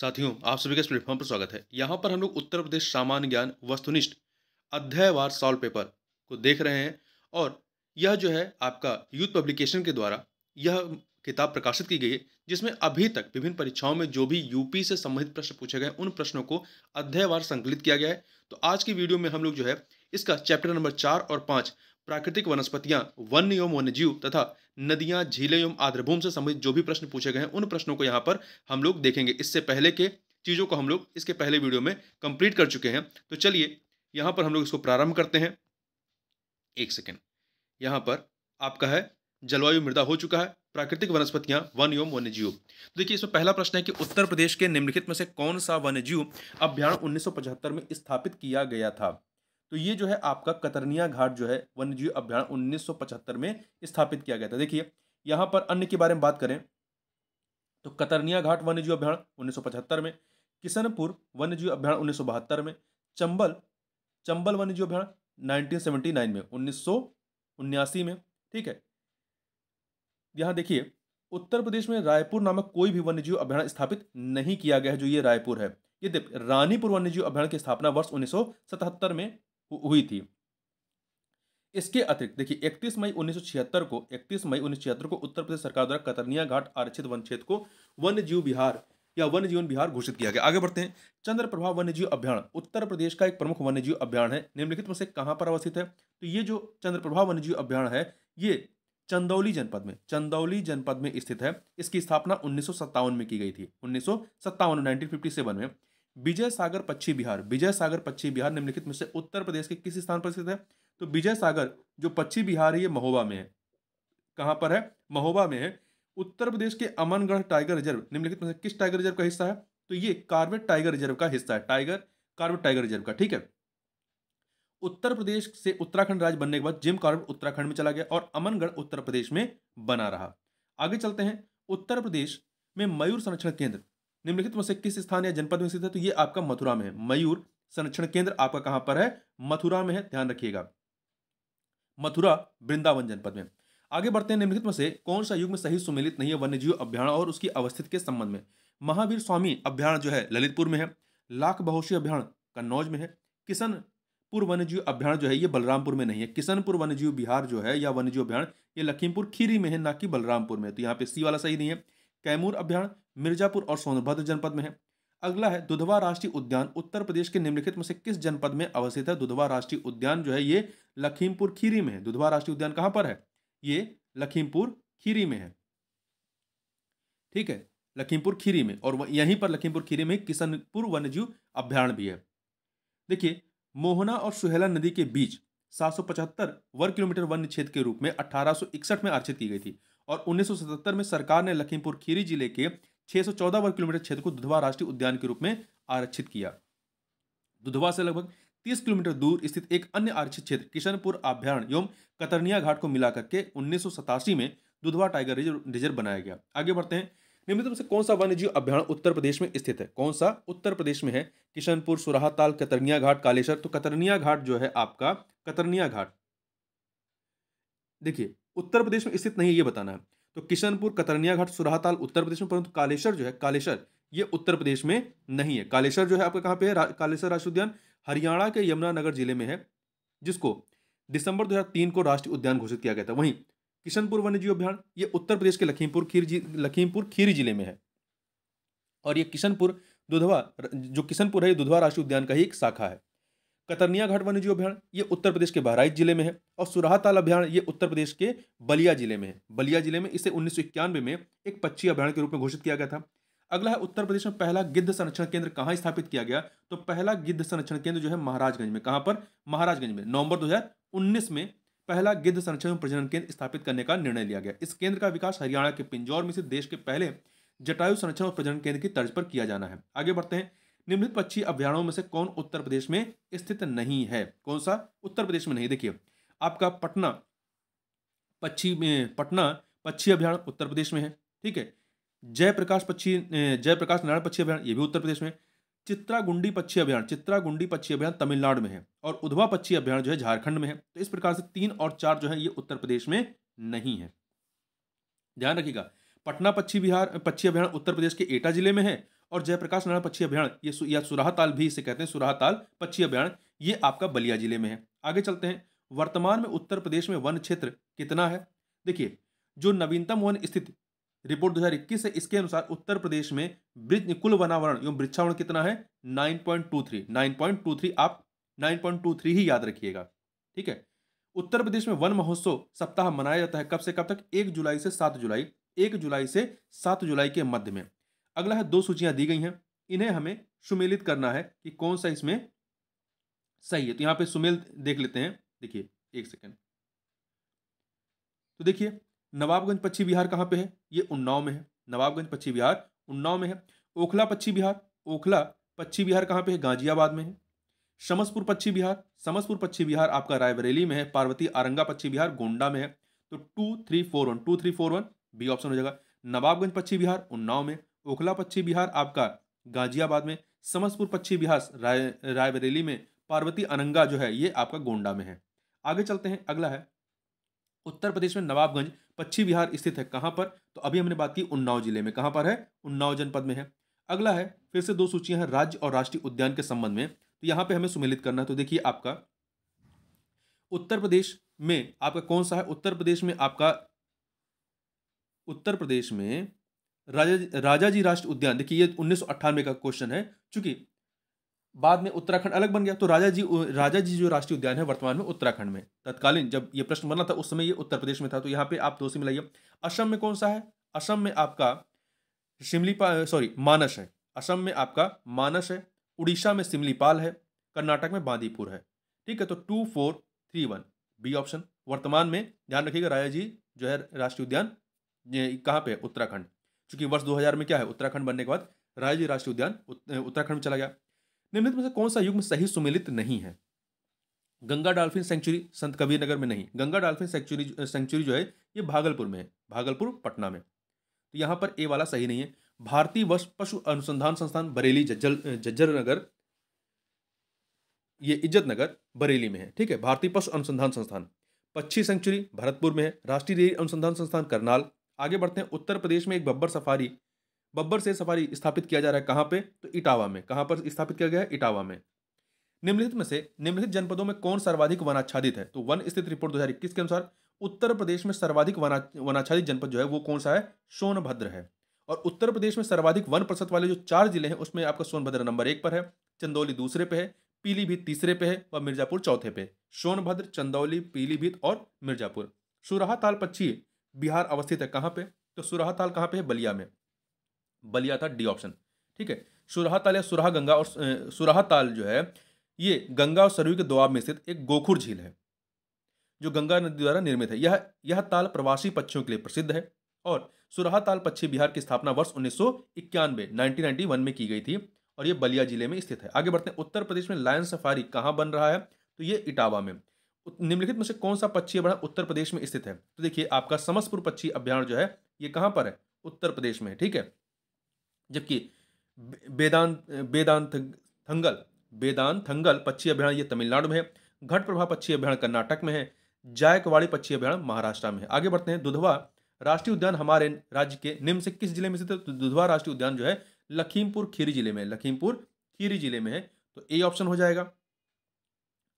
साथियों आप सभी का इस प्लेटफॉर्म पर स्वागत है यहाँ पर हम लोग उत्तर प्रदेश सामान्य ज्ञान वस्तुनिष्ठ अध्यायवार सॉल्व पेपर को देख रहे हैं और यह जो है आपका यूथ पब्लिकेशन के द्वारा यह किताब प्रकाशित की गई है जिसमें अभी तक विभिन्न परीक्षाओं में जो भी यूपी से संबंधित प्रश्न पूछे गए उन प्रश्नों को अध्यायवार संकलित किया गया है तो आज की वीडियो में हम लोग जो है इसका चैप्टर नंबर चार और पाँच प्राकृतिक वनस्पतियाँ वन्य एवं वन्यजीव तथा नदियां झीलें एवं आर्द्रभूमि से संबंधित जो भी प्रश्न पूछे गए हैं उन प्रश्नों को यहाँ पर हम लोग देखेंगे इससे पहले के चीज़ों को हम लोग इसके पहले वीडियो में कंप्लीट कर चुके हैं तो चलिए यहाँ पर हम लोग इसको प्रारंभ करते हैं एक सेकेंड यहाँ पर आपका है जलवायु मृदा हो चुका है प्राकृतिक वनस्पतियां वन एवं वन्यजीव तो देखिए इसमें पहला प्रश्न है कि उत्तर प्रदेश के निम्नलिखित में से कौन सा वन्यजीव अभ्यारण उन्नीस में स्थापित किया गया था तो ये जो है आपका कतरनिया घाट जो है वन्य जीव अभ्यारण 1975 में स्थापित किया गया था देखिए यहाँ पर अन्य के बारे में बात करें तो कतरनिया घाट वन्य जीव अभ्यारण 1975 में किशनपुर वन्य जीव अभ्यारण उन्नीस में चंबल चंबल वन्य जीव अभ्यारण नाइनटीन में उन्नीस में ठीक है यहाँ देखिए उत्तर प्रदेश में रायपुर नामक कोई भी वन्यजीव अभ्यारण स्थापित नहीं किया गया है जो ये रायपुर है ये रानीपुर वन्यजीव अभ्यारण की स्थापना वर्ष 1977 में हुई थी इसके अतिरिक्त देखिए 31 मई 1976 को 31 मई 1976 को उत्तर प्रदेश सरकार द्वारा कतरनिया घाट आरक्षित वन क्षेत्र को वन्य जीव बिहार या वन्य जीवन बिहार घोषित किया गया आगे बढ़ते हैं चंद्रप्रभा वन्यजीव अभियान उत्तर प्रदेश का एक प्रमुख वन्यजीव अभियान है निम्नलिखित में से कहाँ पर अवस्थित है तो ये जो चंद्रप्रभा वन्यजीव अभियान है ये चंदौली जनपद में चंदौली जनपद में स्थित है इसकी स्थापना उन्नीस में की गई थी उन्नीस सौ में विजय सागर पश्चिम बिहार विजय सागर पश्चिम बिहार निम्नलिखित में से उत्तर प्रदेश के किस स्थान पर स्थित है तो विजय सागर जो पश्चिम बिहार है ये महोबा में है कहाँ पर है महोबा में है उत्तर प्रदेश के अमनगढ़ टाइगर रिजर्व निम्नलिखित में से किस टाइगर रिजर्व का हिस्सा है तो ये कार्बेट टाइगर रिजर्व का हिस्सा है टाइगर कार्बेट टाइगर रिजर्व का ठीक है उत्तर प्रदेश से उत्तराखंड राज्य बनने के बाद जिम कार्बेट उत्तराखंड में चला गया और अमनगढ़ उत्तर प्रदेश में बना रहा आगे चलते हैं उत्तर प्रदेश में मयूर संरक्षण केंद्र निम्नलिखित में से किस स्थान या जनपद में स्थित है तो ये आपका मथुरा में है मयूर संरक्षण केंद्र आपका कहां पर है मथुरा में है ध्यान रखिएगा मथुरा वृंदावन जनपद में आगे बढ़ते हैं निम्नलिखित में से कौन सा युग में सही सुमेलित नहीं है जीव अभ्यारण और उसकी अवस्थित के संबंध में महावीर स्वामी अभ्यारण जो है ललितपुर में है लाख बहुषी अभ्यारण कन्नौज में है किशनपुर वन्यजीव अभ्यारण जो है ये बलरामपुर में नहीं है किशनपुर वन्यजीव बिहार जो है या वन्यजीव अभ्यारण ये लखीमपुर खीरी में है ना कि बलरामपुर में तो यहाँ पे सी वाला सही नहीं है कैमूर अभ्यारण मिर्जापुर और सोनभद्र जनपद में है अगला है दुधवा राष्ट्रीय उद्यान उत्तर प्रदेश के निम्नलिखित में से किस जनपद में अवस्थित है दुधवा राष्ट्रीय उद्यान जो है ये लखीमपुर खीरी में है दुधवा राष्ट्रीय उद्यान कहाँ पर है ये लखीमपुर खीरी में है ठीक है लखीमपुर खीरी में और यहीं पर लखीमपुर खीरी में किशनपुर वन्यजीव अभ्यारण्य भी है देखिए मोहना और सुहेला नदी के बीच सात वर्ग किलोमीटर वन्य क्षेत्र के रूप में 1861 में आरक्षित की गई थी और 1977 में सरकार ने लखीमपुर खीरी जिले के 614 वर्ग किलोमीटर क्षेत्र को दुधवा राष्ट्रीय उद्यान के रूप में आरक्षित किया दुधवा से लगभग 30 किलोमीटर दूर स्थित एक अन्य आरक्षित क्षेत्र किशनपुर अभ्यारण्य एवं कतरनिया घाट को मिलाकर के उन्नीस में दुधवा टाइगर रिजर्व बनाया गया आगे बढ़ते हैं निम्नलिखित में से कौन सा जीव अभ्यारण उत्तर प्रदेश में स्थित है कौन सा उत्तर प्रदेश में है किशनपुर सुराहताल कतरनिया घाट कालेश्वर तो कतरनिया घाट जो है आपका कतरनिया घाट देखिए उत्तर प्रदेश में स्थित नहीं ये बताना है तो किशनपुर कतरनिया घाट सुराहताल उत्तर प्रदेश में परंतु कालेश्वर जो है कालेश्वर ये उत्तर प्रदेश में नहीं है कालेश्वर जो है आपका कहाँ पे है कालेश्वर राष्ट्रीय उद्यान हरियाणा के यमुनानगर जिले में है जिसको दिसंबर 2003 को राष्ट्रीय उद्यान घोषित किया गया था वहीं किशनपुर वन्यजीव अभ्यारण ये उत्तर प्रदेश के लखीमपुर खीर लखीमपुर खीरी जिले में है और ये किशनपुर दुधवा जो किशनपुर है ये दुधवा राष्ट्रीय उद्यान का ही एक शाखा है कतरनिया घाट वन्यजीव अभ्यारण्य ये उत्तर प्रदेश के बहराइच जिले में है और सुराहताल ताल अभ्यारण्य ये उत्तर प्रदेश के बलिया जिले में है बलिया जिले में इसे उन्नीस में एक पक्षी अभ्यारण्य के रूप में घोषित किया गया था अगला है उत्तर प्रदेश में पहला गिद्ध संरक्षण केंद्र कहाँ स्थापित किया गया तो पहला गिद्ध संरक्षण केंद्र जो है महाराजगंज में कहाँ पर महाराजगंज में नवंबर दो में पहला गिद्ध संरक्षण प्रजनन केंद्र स्थापित करने का निर्णय लिया गया इस केंद्र का विकास हरियाणा के पिंजौर में से देश के पहले जटायु संरक्षण और प्रजनन केंद्र की तर्ज पर किया जाना है आगे बढ़ते हैं निम्नलिखित पक्षी अभ्यारणों में से कौन उत्तर प्रदेश में स्थित नहीं है कौन सा उत्तर प्रदेश में नहीं देखिए आपका पटना पक्षी पटना पक्षी अभ्यारण उत्तर प्रदेश में है ठीक है जयप्रकाश पक्षी जयप्रकाश नारायण पक्षी अभ्यारण ये भी उत्तर प्रदेश में चित्रागुंडी पक्षी अभियान चित्रागुंडी पक्षी अभियान तमिलनाडु में है और उधवा पक्षी अभियान जो है झारखंड में है तो इस प्रकार से तीन और चार जो है ये उत्तर प्रदेश में नहीं है ध्यान रखिएगा पटना पक्षी बिहार पक्षी अभियान उत्तर प्रदेश के एटा जिले में है और जयप्रकाश नारायण पक्षी अभ्यारण ये सु, या सुराहताल भी इसे कहते हैं सुराहताल पक्षी अभ्यारण ये आपका बलिया जिले में है आगे चलते हैं वर्तमान में उत्तर प्रदेश में वन क्षेत्र कितना है देखिए जो नवीनतम वन स्थित रिपोर्ट दो से इसके अनुसार उत्तर प्रदेश में ब्रिज कुल वनावरण एवं वृक्षावरण कितना है 9.23 9.23 आप 9.23 ही याद रखिएगा ठीक है उत्तर प्रदेश में वन महोत्सव सप्ताह मनाया जाता है कब से कब तक एक जुलाई से सात जुलाई एक जुलाई से सात जुलाई के मध्य में अगला है दो सूचियां दी गई हैं इन्हें हमें सुमेलित करना है कि कौन सा इसमें सही है तो यहाँ पे सुमेल देख लेते हैं देखिए एक सेकेंड तो देखिए नवाबगंज पक्षी बिहार कहाँ पे है ये उन्नाव में है नवाबगंज पक्षी बिहार उन्नाव में है ओखला पक्षी बिहार ओखला पक्षी बिहार कहाँ पे है गाजियाबाद में है समसपुर पक्षी बिहार समसपुर पक्षी बिहार आपका रायबरेली में है पार्वती आरंगा पक्षी बिहार गोंडा में है तो two three four one two three four one B option हो जाएगा नवाबगंज पक्षी बिहार उन्नाव में ओखला पक्षी बिहार आपका गाजियाबाद में समस्तपुर पक्षी बिहार राय रायबरेली में पार्वती अनंगा जो है ये आपका गोंडा में है आगे चलते हैं अगला है उत्तर प्रदेश में नवाबगंज पश्चिम बिहार स्थित है कहाँ पर तो अभी हमने बात की उन्नाव जिले में कहाँ पर है उन्नाव जनपद में है अगला है फिर से दो सूचियां हैं राज्य और राष्ट्रीय उद्यान के संबंध में तो यहाँ पे हमें सुमेलित करना है तो देखिए आपका उत्तर प्रदेश में आपका कौन सा है उत्तर प्रदेश में आपका उत्तर प्रदेश में राजा राजा जी राष्ट्रीय उद्यान देखिए ये उन्नीस का क्वेश्चन है चूंकि बाद में उत्तराखंड अलग बन गया तो राजा जी राजा जी जो राष्ट्रीय उद्यान है वर्तमान में उत्तराखंड में तत्कालीन जब ये प्रश्न बना था उस समय ये उत्तर प्रदेश में था तो यहाँ पे आप दोषी मिलाइए असम में कौन सा है असम में आपका शिमलीपाल सॉरी मानस है असम में आपका मानस है उड़ीसा में शिमलीपाल है कर्नाटक में बांदीपुर है ठीक है तो two four three one B option वर्तमान में ध्यान रखिएगा राजा जी जो है राष्ट्रीय उद्यान कहाँ पे उत्तराखंड चूंकि वर्ष 2000 में क्या है उत्तराखंड बनने के बाद राज्य राष्ट्रीय उद्यान उत्तराखंड में चला गया निम्नलिखित में से कौन सा युग्म सही सुमिलित नहीं है गंगा डॉल्फिन सेंचुरी संत कबीर नगर में नहीं गंगा डॉल्फिन सेंचुरी सेंचुरी जो है ये भागलपुर में है भागलपुर पटना में तो यहाँ पर ए वाला सही नहीं है भारतीय वश पशु अनुसंधान संस्थान बरेली जज्जल जज्जर नगर ये इज्जत नगर बरेली में है ठीक है भारतीय पशु अनुसंधान संस्थान पक्षी सेंचुरी भरतपुर में है राष्ट्रीय डेयरी अनुसंधान संस्थान करनाल आगे बढ़ते हैं उत्तर प्रदेश में एक बब्बर सफारी बब्बर से सफारी स्थापित किया जा रहा है कहाँ पे तो इटावा में कहाँ पर स्थापित किया गया है इटावा में निम्नलिखित में से निम्नलिखित जनपदों में कौन सर्वाधिक वनाच्छादित है तो वन स्थित रिपोर्ट दो के अनुसार उत्तर प्रदेश में सर्वाधिक वनाच्छादित जनपद जो है वो कौन सा है सोनभद्र है और उत्तर प्रदेश में सर्वाधिक वन प्रतिशत वाले जो चार जिले हैं उसमें आपका सोनभद्र नंबर एक पर है चंदौली दूसरे पे है पीलीभीत तीसरे पे है व मिर्जापुर चौथे पे सोनभद्र चंदौली पीलीभीत और मिर्जापुर सुराहा ताल पक्षी बिहार अवस्थित है कहाँ पे तो सुराह ताल कहाँ पे है बलिया में बलिया था डी ऑप्शन ठीक है सुराह ताल या सुरहा गंगा और सुराह ताल जो है ये गंगा और सरयू के दोआब में स्थित एक गोखुर झील है जो गंगा नदी द्वारा निर्मित है यह यह ताल प्रवासी पक्षियों के लिए प्रसिद्ध है और सुराह ताल पक्षी बिहार की स्थापना वर्ष उन्नीस सौ इक्यानवे में की गई थी और ये बलिया जिले में स्थित है आगे बढ़ते हैं उत्तर प्रदेश में लायन सफारी कहाँ बन रहा है तो ये इटावा में निम्नलिखित में से कौन सा पक्षी अभ्यारण उत्तर प्रदेश में स्थित है तो देखिए आपका समस्तपुर पक्षी अभ्यारण जो है ये कहाँ पर है उत्तर प्रदेश में ठीक है जबकि वेदांत वेदांत थंगल वेदांत थंगल पक्षी अभ्यारण ये तमिलनाडु में है घट प्रभा पक्षी अभ्यारण कर्नाटक में है जायकवाड़ी पक्षी अभ्यारण महाराष्ट्र में है आगे बढ़ते हैं दुधवा राष्ट्रीय उद्यान हमारे राज्य के निम्न से किस जिले में स्थित है तो दुधवा राष्ट्रीय उद्यान जो है लखीमपुर खीरी जिले में लखीमपुर खीरी जिले में है तो ए ऑप्शन हो जाएगा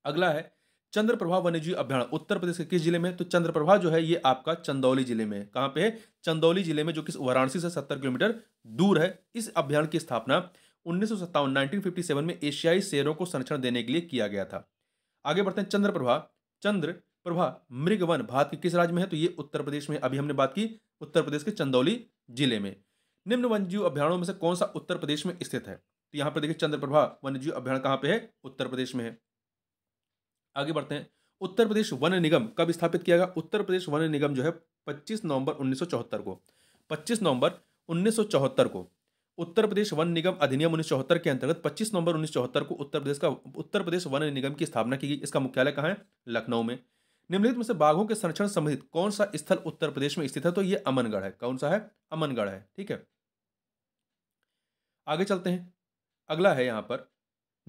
अगला है चंद्रप्रभा वन्यजीव अभ्यारण उत्तर प्रदेश के किस जिले में तो चंद्रप्रभा जो है ये आपका चंदौली जिले में कहाँ पे है चंदौली जिले में जो कि वाराणसी से सत्तर किलोमीटर दूर है इस अभियान की स्थापना उन्नीस सौ में एशियाई शेरों को संरक्षण देने के लिए किया गया था आगे बढ़ते हैं चंद्रप्रभा चंद्र प्रभा मृगवन भारत के किस राज्य में है तो ये उत्तर प्रदेश में अभी हमने बात की उत्तर प्रदेश के चंदौली जिले में निम्न वन्यजीव अभ्यारणों में से कौन सा उत्तर प्रदेश में स्थित है तो यहाँ पर देखिए चंद्रप्रभा वन्यजीव अभ्यारण कहाँ पे है उत्तर प्रदेश में है आगे बढ़ते हैं उत्तर प्रदेश वन निगम कब स्थापित किया गया उत्तर प्रदेश वन निगम जो है 25 नवंबर 1974 को 25 नवंबर 1974 को उत्तर प्रदेश वन निगम अधिनियम उन्नीस के अंतर्गत 25 नवंबर उन्नीस को उत्तर प्रदेश का उत्तर प्रदेश वन निगम की स्थापना की गई इसका मुख्यालय कहाँ है लखनऊ में निम्नलिखित में से बाघों के संरक्षण संबंधित कौन सा स्थल उत्तर प्रदेश में स्थित है तो ये अमनगढ़ है कौन सा है अमनगढ़ है ठीक है आगे चलते हैं अगला है यहाँ पर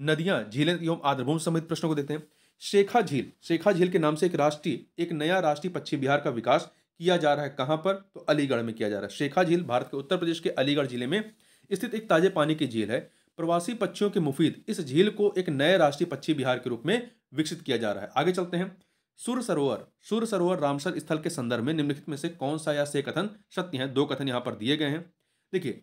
नदियां झीलें एवं आर्द्रभूमि संबंधित प्रश्नों को देखते हैं शेखा झील शेखा झील के नाम से एक राष्ट्रीय एक नया राष्ट्रीय पक्षी बिहार का विकास किया जा रहा है कहाँ पर तो अलीगढ़ में किया जा रहा है शेखा झील भारत के उत्तर प्रदेश के अलीगढ़ जिले में स्थित एक ताजे पानी की झील है प्रवासी पक्षियों के मुफीद इस झील को एक नए राष्ट्रीय पक्षी बिहार के रूप में विकसित किया जा रहा है आगे चलते हैं सूर्य सरोवर सूर्य सरोवर रामसर स्थल के संदर्भ में निम्नलिखित में से कौन सा या से कथन सत्य है दो कथन यहाँ पर दिए गए हैं देखिए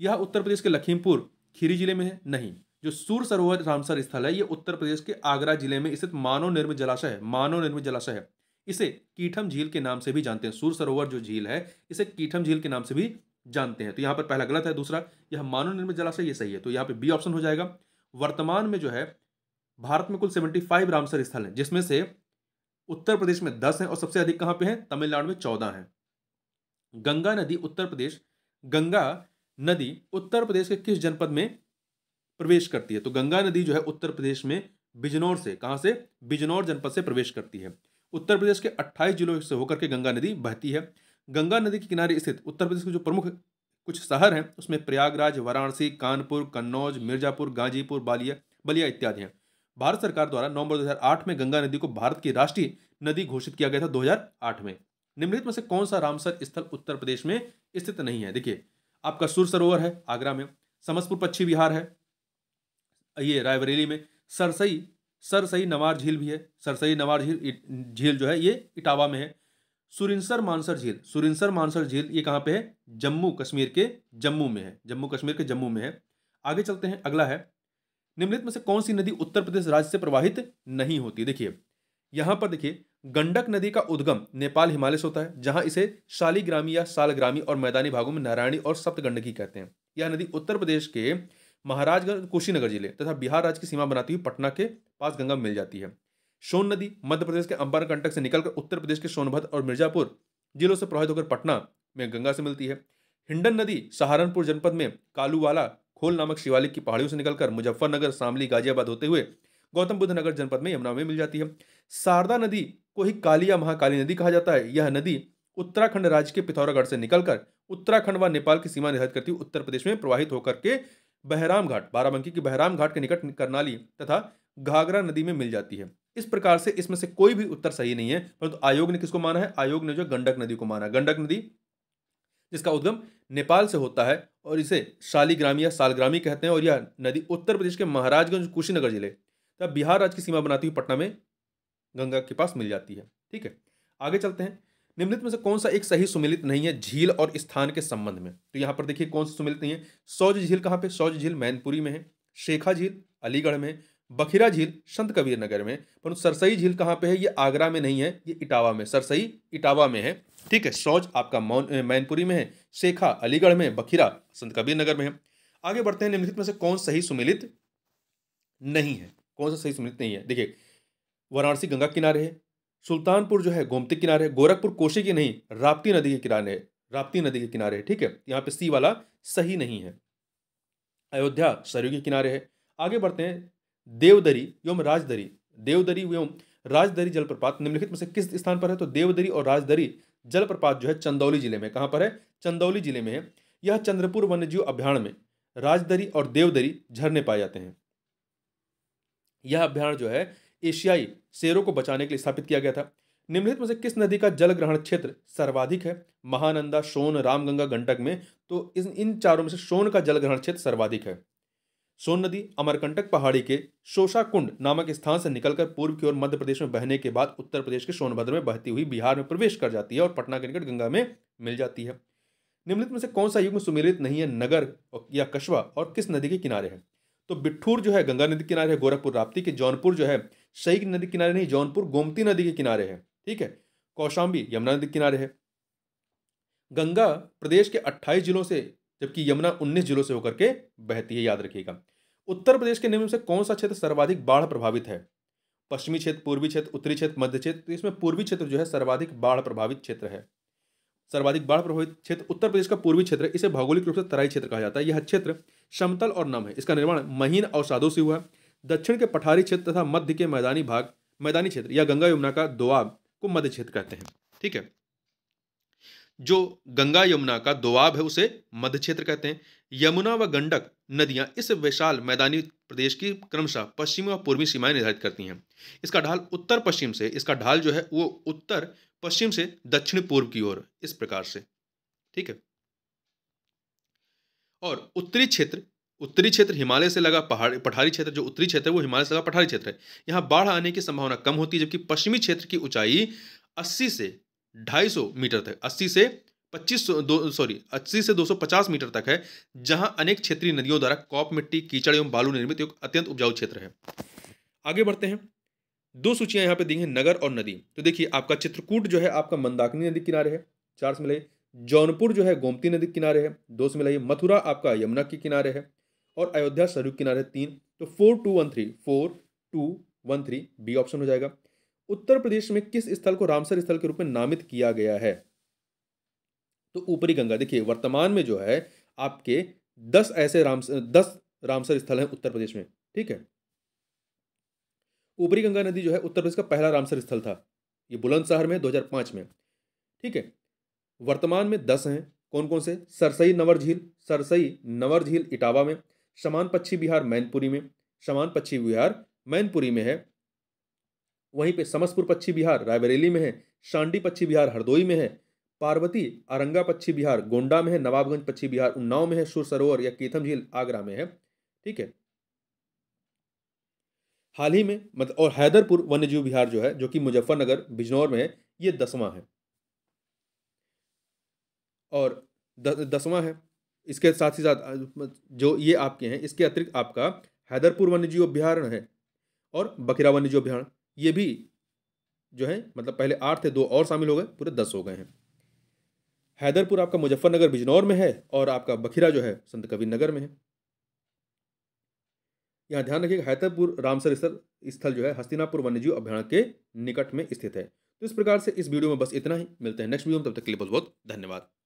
यह उत्तर प्रदेश के लखीमपुर खीरी जिले में है नहीं जो सूर सरोवर रामसर स्थल है ये उत्तर प्रदेश के आगरा जिले में स्थित मानव निर्मित जलाशय है मानव निर्मित जलाशय है इसे कीठम झील के नाम से भी जानते हैं सूर सरोवर जो झील है इसे कीठम झील के नाम से भी जानते हैं तो यहाँ पर पहला गलत है दूसरा यह मानव निर्मित जलाशय ये सही है तो यहाँ पे बी ऑप्शन हो जाएगा वर्तमान में जो है भारत में कुल सेवेंटी फाइव रामसर स्थल हैं जिसमें से उत्तर प्रदेश में दस हैं और सबसे अधिक कहाँ पे हैं तमिलनाडु में चौदह हैं गंगा नदी उत्तर प्रदेश गंगा नदी उत्तर प्रदेश के किस जनपद में प्रवेश करती है तो गंगा नदी जो है उत्तर प्रदेश में बिजनौर से कहाँ से बिजनौर जनपद से प्रवेश करती है उत्तर प्रदेश के 28 जिलों से होकर के गंगा नदी बहती है गंगा नदी के किनारे स्थित उत्तर प्रदेश के जो प्रमुख कुछ शहर हैं उसमें प्रयागराज वाराणसी कानपुर कन्नौज मिर्जापुर गाजीपुर बालिया बलिया इत्यादि हैं भारत सरकार द्वारा नवंबर 2008 में गंगा नदी को भारत की राष्ट्रीय नदी घोषित किया गया था 2008 में निम्नलिखित में से कौन सा रामसर स्थल उत्तर प्रदेश में स्थित नहीं है देखिए आपका सुर सरोवर है आगरा में समस्तपुर पक्षी विहार है ये रायबरेली में सरसई सरसई नवार झील भी है सरसई नवार झील झील जो है ये इटावा में है सुरिंसर मानसर झील सुरिंसर मानसर झील ये कहाँ पे है जम्मू कश्मीर के जम्मू में है जम्मू कश्मीर के जम्मू में है आगे चलते हैं अगला है निम्नलिखित में से कौन सी नदी उत्तर प्रदेश राज्य से प्रवाहित नहीं होती देखिए यहाँ पर देखिए गंडक नदी का उद्गम नेपाल हिमालय से होता है जहाँ इसे शालीग्रामी या सालग्रामी और मैदानी भागों में नारायणी और सप्तगंडकी कहते हैं यह नदी उत्तर प्रदेश के महाराजगंज कुशीनगर जिले तथा बिहार राज्य की सीमा बनाती हुई पटना के पास गंगा मिल जाती है सोन नदी मध्य प्रदेश के कंटक से निकलकर उत्तर प्रदेश के सोनभद्र और मिर्जापुर जिलों से प्रभावित होकर पटना में गंगा से मिलती है हिंडन नदी सहारनपुर जनपद में कालूवाला खोल नामक शिवालिक की पहाड़ियों से निकलकर मुजफ्फरनगर शामली गाजियाबाद होते हुए गौतम बुद्ध नगर जनपद में यमुना में मिल जाती है शारदा नदी को ही काली या महाकाली नदी कहा जाता है यह नदी उत्तराखंड राज्य के पिथौरागढ़ से निकलकर उत्तराखंड व नेपाल की सीमा निर्धारित करती हुई उत्तर प्रदेश में प्रवाहित होकर के बहराम घाट बाराबंकी की बहराम घाट के निकट करनाली तथा घाघरा नदी में मिल जाती है इस प्रकार से इसमें से कोई भी उत्तर सही नहीं है परंतु तो आयोग ने किसको माना है आयोग ने जो गंडक नदी को माना गंडक नदी जिसका उद्गम नेपाल से होता है और इसे शालीग्रामी या सालग्रामी कहते हैं और यह नदी उत्तर प्रदेश के महाराजगंज कुशीनगर जिले तथा बिहार राज्य की सीमा बनाती हुई पटना में गंगा के पास मिल जाती है ठीक है आगे चलते हैं निम्नलिखित में से कौन सा एक सही सुमिलित नहीं है झील और स्थान के संबंध में तो यहाँ पर देखिए कौन सा सुमिलित नहीं है सौज झील कहाँ पे सौज झील मैनपुरी में है शेखा झील अलीगढ़ में बखीरा झील संत कबीर नगर में पर सरसई झील कहाँ पे है ये आगरा में नहीं है ये इटावा में सरसई इटावा में है ठीक है सौज आपका मौन मैनपुरी में है शेखा अलीगढ़ में बखीरा संत कबीर नगर में है आगे बढ़ते हैं निम्नलिखित में से कौन सही सुमिलित नहीं है कौन सा सही सुमिलित नहीं है देखिए वाराणसी गंगा किनारे है सुल्तानपुर जो है गोमती किनारे है गोरखपुर कोशी की नहीं राप्ती नदी के किनारे राप्ती नदी के किनारे ठीक है यहाँ पे सी वाला सही नहीं है अयोध्या सरयू के किनारे है आगे बढ़ते हैं देवदरी एवं राजदरी देवदरी एवं राजदरी जलप्रपात निम्नलिखित में से किस स्थान पर है तो देवदरी और राजदरी जलप्रपात जो है चंदौली जिले में कहाँ पर है चंदौली जिले में है यह चंद्रपुर वन्यजीव अभ्यारण्य में राजदरी और देवदरी झरने पाए जाते हैं यह अभ्यारण जो है एशियाई शेरों को बचाने के लिए स्थापित किया गया था निम्नलिखित में से किस नदी का जल ग्रहण क्षेत्र सर्वाधिक है महानंदा सोन रामगंगा गंडक में तो इन इन चारों में से सोन का जल ग्रहण क्षेत्र सर्वाधिक है सोन नदी अमरकंटक पहाड़ी के शोषाकुंड नामक स्थान से निकलकर पूर्व की ओर मध्य प्रदेश में बहने के बाद उत्तर प्रदेश के सोनभद्र में बहती हुई बिहार में प्रवेश कर जाती है और पटना के निकट गंगा में मिल जाती है निम्नलिखित में से कौन सा में सुमेलित नहीं है नगर या कशवा और किस नदी के किनारे है तो बिठूर जो है गंगा नदी किनारे है गोरखपुर राप्ती के जौनपुर जो है सही नदी किनारे नहीं जौनपुर गोमती नदी के किनारे है ठीक है कौशाम्बी यमुना नदी किनारे है गंगा प्रदेश के 28 जिलों से जबकि यमुना 19 जिलों से होकर के बहती है याद रखिएगा उत्तर प्रदेश के निम्न से कौन सा क्षेत्र सर्वाधिक बाढ़ प्रभावित है पश्चिमी क्षेत्र पूर्वी क्षेत्र उत्तरी क्षेत्र मध्य क्षेत्र तो इसमें पूर्वी क्षेत्र जो है सर्वाधिक बाढ़ प्रभावित क्षेत्र है सर्वाधिक बाढ़ प्रभावित क्षेत्र उत्तर प्रदेश का पूर्वी क्षेत्र इसे भौगोलिक रूप से तराई क्षेत्र कहा जाता है यह क्षेत्र समतल और नम है इसका निर्माण महीन साधु से हुआ है दक्षिण के पठारी क्षेत्र तथा मध्य के मैदानी भाग मैदानी क्षेत्र या गंगा यमुना का दोआब को मध्य क्षेत्र कहते हैं ठीक है जो गंगा यमुना का दोआब है उसे मध्य क्षेत्र कहते हैं यमुना व गंडक नदियां इस विशाल मैदानी प्रदेश की क्रमशः पश्चिमी व पूर्वी सीमाएं निर्धारित करती हैं इसका ढाल उत्तर पश्चिम से इसका ढाल जो है वो उत्तर पश्चिम से दक्षिण पूर्व की ओर इस प्रकार से ठीक है और उत्तरी क्षेत्र उत्तरी क्षेत्र हिमालय से लगा पहाड़ पठारी क्षेत्र जो उत्तरी क्षेत्र है वो हिमालय से लगा पठारी क्षेत्र है यहाँ बाढ़ आने की संभावना कम होती है जबकि पश्चिमी क्षेत्र की ऊंचाई 80 से 250 मीटर तक 80 से 25 दो सॉरी 80 से 250 मीटर तक है जहाँ अनेक क्षेत्रीय नदियों द्वारा कॉप मिट्टी कीचड़ एवं बालू निर्मित एक अत्यंत उपजाऊ क्षेत्र है आगे बढ़ते हैं दो सूचियाँ यहाँ पे दी हैं नगर और नदी तो देखिए आपका चित्रकूट जो है आपका मंदाकिनी नदी किनारे है चार से मिलाइए जौनपुर जो है गोमती नदी किनारे है दो से मिलाइए मथुरा आपका यमुना के किनारे है और अयोध्या सरयुग किनारे तीन तो four two one three four two one three B option हो जाएगा उत्तर प्रदेश में किस स्थल को रामसर स्थल के रूप में नामित किया गया है तो ऊपरी गंगा देखिए वर्तमान में जो है आपके दस ऐसे राम दस रामसर स्थल हैं उत्तर प्रदेश में ठीक है ऊपरी गंगा नदी जो है उत्तर प्रदेश का पहला रामसर स्थल था ये बुलंदशहर में 2005 में ठीक है वर्तमान में दस हैं कौन कौन से सरसई नवर झील सरसई नवर झील इटावा में समान पक्षी विहार मैनपुरी में समान पक्षी विहार मैनपुरी में है वहीं पे समसपुर पक्षी विहार रायबरेली में है शांडी पक्षी विहार हरदोई में है पार्वती आरंगा पक्षी विहार गोंडा में है नवाबगंज पक्षी विहार उन्नाव में है सुर सरोवर या केथम झील आगरा में है ठीक है हाल ही में मतलब और हैदरपुर वन्यजीव विहार जो है जो कि मुजफ्फरनगर बिजनौर में है ये दसवां है और द, दसवां है इसके साथ ही साथ जो ये आपके हैं इसके अतिरिक्त आपका हैदरपुर वन्य जीव अभ्यारण्य है और बखीरा वन्य जीव अभ्यारण्य ये भी जो है मतलब पहले आठ थे दो और शामिल हो गए पूरे दस हो गए हैं हैदरपुर आपका मुजफ्फरनगर बिजनौर में है और आपका बखीरा जो है संत कबीर नगर में है यहाँ ध्यान रखिएगा हैदरपुर रामसर स्थल स्थल जो है हस्तिनापुर वन्यजीव अभ्यारण्य के निकट में स्थित है तो इस प्रकार से इस वीडियो में बस इतना ही मिलते हैं नेक्स्ट वीडियो में तब तक के लिए बहुत बहुत धन्यवाद